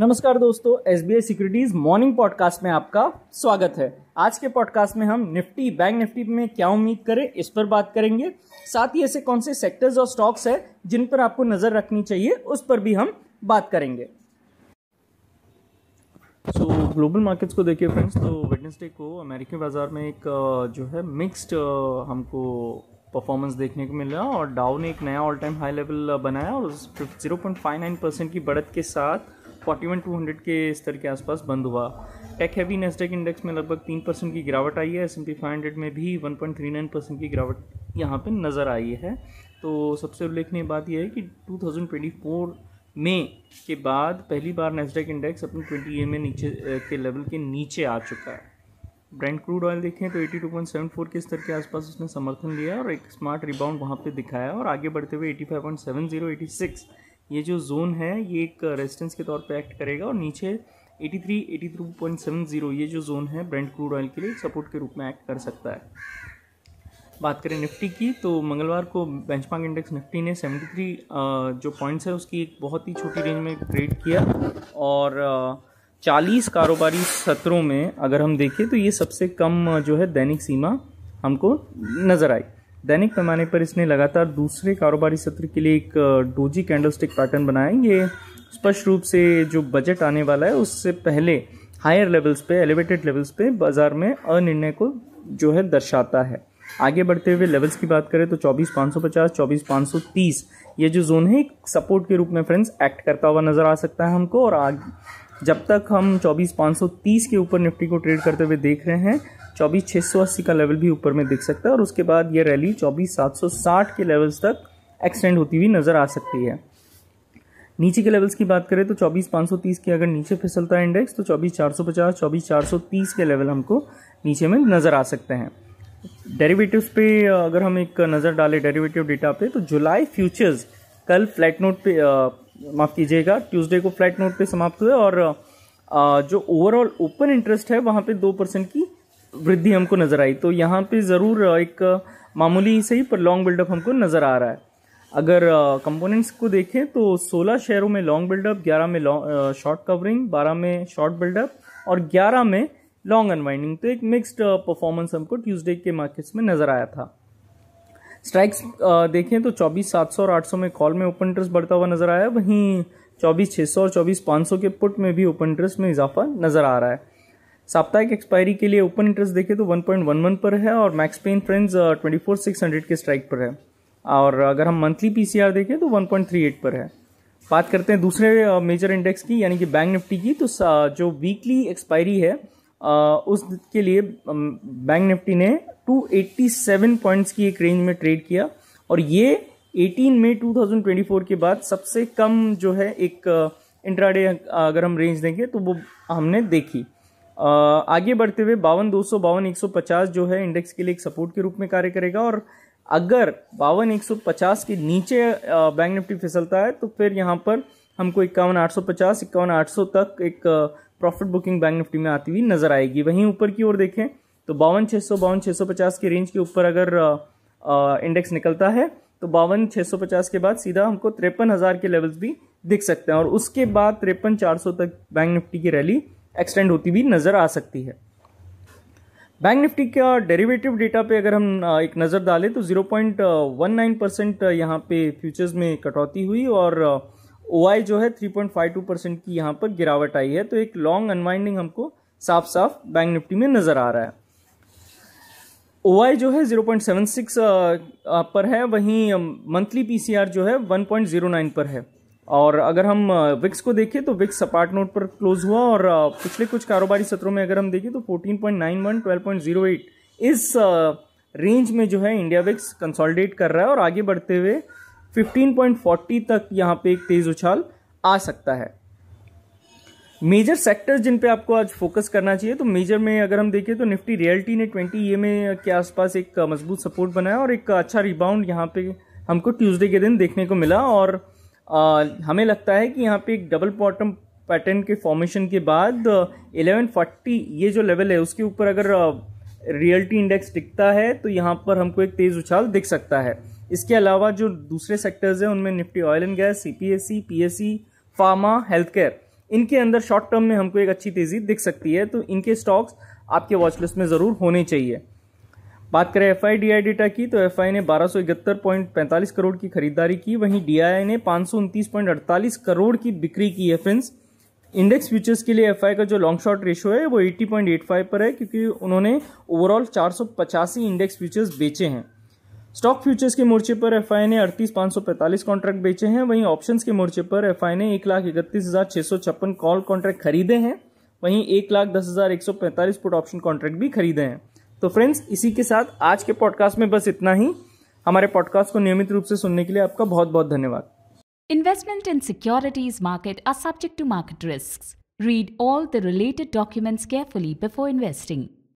नमस्कार दोस्तों S B I securities morning podcast में आपका स्वागत है आज के पॉडकास्ट में हम निफ्टी बैंक निफ्टी में क्या उम्मीद करें इस पर बात करेंगे साथ ही ऐसे कौन से सेक्टर्स और स्टॉक्स हैं जिन पर आपको नज़र रखनी चाहिए उस पर भी हम बात करेंगे सो ग्लोबल मार्केट्स को देखिए फ्रेंड्स तो वेडनेसडे को अमेरिकी बाजार में एक जो है मिक्स्ड हमको परफॉर्मेंस देखने को मिला और डाउ ने एक नया ऑल टाइम हाई लेवल बनाया और zero point five nine percent की बढ़त के साथ फोर्टी वन टू हंड्रेड के स्तर के आसपास बंद हुआ टेक हैवी नेस्डेक इंडेक्स में लगभग तीन परसेंट की गिरावट आई है S M P five hundred में भी one point three nine percent की गिरावट यहाँ पर नज़र आई है तो सबसे उल्लेखनीय बात यह है कि टू थाउजेंड ट्वेंटी फोर में के बाद पहली बार नेस्टेक इंडेक्स अपने ट्वेंटी ए में नीचे के लेवल के नीचे आ चुका है ब्रांड क्रूड ऑयल देखें तो 82.74 के स्तर के आसपास उसने समर्थन लिया और एक स्मार्ट रिबाउंड वहाँ पे दिखाया और आगे बढ़ते हुए 85.70 86 ये जो जोन है ये एक रेजिस्टेंस के तौर पर एक्ट करेगा और नीचे 83, 83.70 ये जो जोन है ब्रेंड क्रूड ऑयल के लिए सपोर्ट के रूप में एक्ट कर सकता है बात करें निफ्टी की तो मंगलवार को बेंचमार्क इंडेक्स निफ्टी ने 73 जो पॉइंट्स है उसकी एक बहुत ही छोटी रेंज में ट्रेड किया और 40 कारोबारी सत्रों में अगर हम देखें तो ये सबसे कम जो है दैनिक सीमा हमको नज़र आई दैनिक पैमाने पर इसने लगातार दूसरे कारोबारी सत्र के लिए एक डोजी कैंडलस्टिक पैटर्न बनाया ये स्पष्ट रूप से जो बजट आने वाला है उससे पहले हायर लेवल्स पे एलिवेटेड लेवल्स पे बाजार में अनिर्णय को जो है दर्शाता है आगे बढ़ते हुए लेवल्स की बात करें तो 24,550, 24,530 ये जो जोन है एक सपोर्ट के रूप में फ्रेंड्स एक्ट करता हुआ नजर आ सकता है हमको और आगे जब तक हम तीस के ऊपर निफ्टी को ट्रेड करते हुए देख रहे हैं अस्सी का लेवल भी ऊपर में दिख सकता है और उसके बाद ये रैली साठ के लेवल्स तक एक्सटेंड होती हुई नज़र आ सकती है नीचे के लेवल्स की बात करें तो 24,530 के अगर नीचे फिसलता है इंडेक्स तो 24,450, 24,430 के लेवल हमको नीचे में नज़र आ सकते हैं डेरिवेटिव्स पे अगर हम एक नज़र डालें डेरिवेटिव डेटा पे तो जुलाई फ्यूचर्स कल फ्लैट नोट पे माफ़ कीजिएगा ट्यूसडे को फ्लैट नोट पे समाप्त हुए और जो ओवरऑल ओपन इंटरेस्ट है वहाँ पे दो परसेंट की वृद्धि हमको नज़र आई तो यहाँ पे ज़रूर एक मामूली सही पर लॉन्ग बिल्डअप हमको नज़र आ रहा है अगर कंपोनेंट्स को देखें तो 16 शेयरों में लॉन्ग बिल्डअप 11 में शॉर्ट कवरिंग 12 में शॉर्ट बिल्डअप और 11 में लॉन्ग अनवाइंडिंग तो एक मिक्स्ड परफॉर्मेंस हमको ट्यूसडे के मार्केट्स में नज़र आया था स्ट्राइक्स देखें तो चौबीस सात सौ और आठ सौ में कॉल में ओपन इंटरेस्ट बढ़ता हुआ नजर आया वहीं चौबीस छः सौ और चौबीस पाँच सौ के पुट में भी ओपन इंटरेस्ट में इजाफा नजर आ रहा है साप्ताहिक एक्सपायरी के लिए ओपन इंटरेस्ट देखें तो वन पॉइंट वन वन पर है और max pain friends twenty four six hundred के स्ट्राइक पर है और अगर हम मंथली पी सी आर देखें तो वन पॉइंट थ्री एट पर है बात करते हैं दूसरे मेजर इंडेक्स की यानी कि बैंक निफ्टी की तो जो वीकली एक्सपायरी है उसके लिए बैंक निफ्टी ने 287 पॉइंट्स की एक रेंज में ट्रेड किया और ये 18 मई 2024 के बाद सबसे कम जो है एक इंट्राडे uh, uh, अगर हम रेंज देंगे तो वो हमने देखी uh, आगे बढ़ते हुए बावन दो सौ बावन एक सौ पचास जो है इंडेक्स के लिए एक सपोर्ट के रूप में कार्य करेगा और अगर बावन एक सौ पचास के नीचे बैंक निफ्टी फिसलता है तो फिर यहाँ पर हमको इक्यावन आठ सौ पचास इक्यावन आठ सौ तक एक प्रॉफिट बुकिंग बैंक निफ्टी में आती हुई नजर आएगी वहीं ऊपर की ओर देखें तो बावन छः सौ बावन छः सौ पचास की रेंज के ऊपर अगर इंडेक्स निकलता है तो बावन छः सौ पचास के बाद सीधा हमको तिरपन हज़ार के लेवल्स भी दिख सकते हैं और उसके बाद तिरपन चार सौ तक बैंक निफ्टी की रैली एक्सटेंड होती हुई नज़र आ सकती है बैंक निफ्टी का डेरिवेटिव डेटा पे अगर हम एक नज़र डालें तो 0.19 परसेंट यहाँ पे फ्यूचर्स में कटौती हुई और ओ जो है 3.52 परसेंट की यहाँ पर गिरावट आई है तो एक लॉन्ग अनवाइंडिंग हमको साफ साफ बैंक निफ्टी में नज़र आ रहा है ओ जो है 0.76 पर है वहीं मंथली पी जो है 1.09 पर है और अगर हम विक्स को देखें तो विक्स सपाट नोट पर क्लोज हुआ और पिछले कुछ कारोबारी सत्रों में अगर हम देखें तो 14.91 12.08 इस रेंज में जो है इंडिया विक्स कंसोलिडेट कर रहा है और आगे बढ़ते हुए 15.40 तक यहाँ पे एक तेज़ उछाल आ सकता है मेजर सेक्टर्स जिन पे आपको आज फोकस करना चाहिए तो मेजर में अगर हम देखें तो निफ्टी रियल्टी ने 20 में के आसपास एक मजबूत सपोर्ट बनाया और एक अच्छा रिबाउंड यहाँ पे हमको ट्यूसडे के दिन देखने को मिला और आ, हमें लगता है कि यहाँ पे एक डबल बॉटम पैटर्न के फॉर्मेशन के बाद 1140 ये जो लेवल है उसके ऊपर अगर रियल्टी इंडेक्स टिकता है तो यहाँ पर हमको एक तेज़ उछाल दिख सकता है इसके अलावा जो दूसरे सेक्टर्स हैं उनमें Nifty oil and gas C P pharma health care इनके अंदर शॉर्ट टर्म में हमको एक अच्छी तेज़ी दिख सकती है तो इनके स्टॉक्स आपके वॉचलिस्ट में ज़रूर होने चाहिए बात करें एफ आई डेटा की तो एफ ने बारह करोड़ की खरीदारी की वहीं डी ने पाँच करोड़ की बिक्री की है फ्रेंड्स इंडेक्स फ्यूचर्स के लिए एफ का जो लॉन्ग शॉर्ट रेशो है वो 80.85 पर है क्योंकि उन्होंने ओवरऑल चार इंडेक्स फ्यूचर्स बेचे हैं स्टॉक फ्यूचर्स के मोर्चे पर एफ ने अड़तीस पांच सौ पैंतालीस कॉन्ट्रैक्ट बेचे हैं वहीं ऑप्शंस के मोर्चे पर एफ ने एक लाख इकतीस हज़ार छह सौ छप्पन कॉल कॉन्ट्रैक्ट खरीदे हैं वहीं एक लाख दस हज़ार एक सौ पैंतालीस पुट ऑप्शन कॉन्ट्रैक्ट भी खरीदे हैं तो फ्रेंड्स इसी के साथ आज के पॉडकास्ट में बस इतना ही हमारे पॉडकास्ट को नियमित रूप से सुनने के लिए आपका बहुत बहुत धन्यवाद investment in securities market are subject to market risk read all the related documents carefully before investing